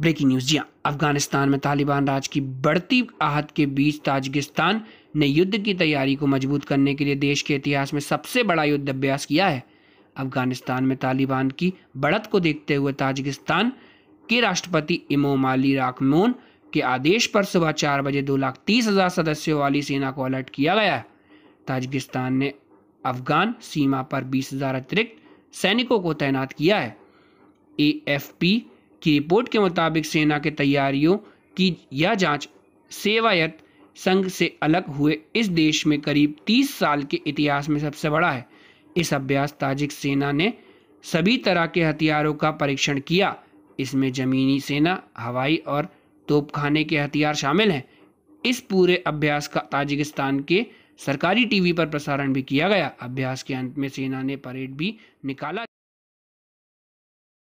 breaking news जी हाँ, अफगानिस्तान में तालिबान राज की बढ़ती आहत के बीच ताजिकिस्तान ने युद्ध की तैयारी को मजबूत करने के लिए देश के इतिहास में सबसे बड़ा युद्ध अभ्यास किया है अफगानिस्तान में तालिबान की बढ़त को देखते हुए ताजिकिस्तान के राष्ट्रपति इमोम अली राकमोन के आदेश पर सुबह चार बजे दो लाख तीस हज़ार सदस्यों वाली सेना को अलर्ट किया गया है ताजिकिस्तान ने अफगान सीमा पर बीस हज़ार अतिरिक्त सैनिकों को तैनात किया है ए एफ पी की रिपोर्ट के मुताबिक सेना के तैयारियों की यह जांच सेवायत संघ से अलग हुए इस देश में करीब 30 साल के इतिहास में सबसे बड़ा है इस अभ्यास ताजिक सेना ने सभी तरह के हथियारों का परीक्षण किया इसमें जमीनी सेना हवाई और तोपखाने के हथियार शामिल हैं इस पूरे अभ्यास का ताजिकिस्तान के सरकारी टीवी पर प्रसारण भी किया गया अभ्यास के अंत में सेना ने परेड भी निकाला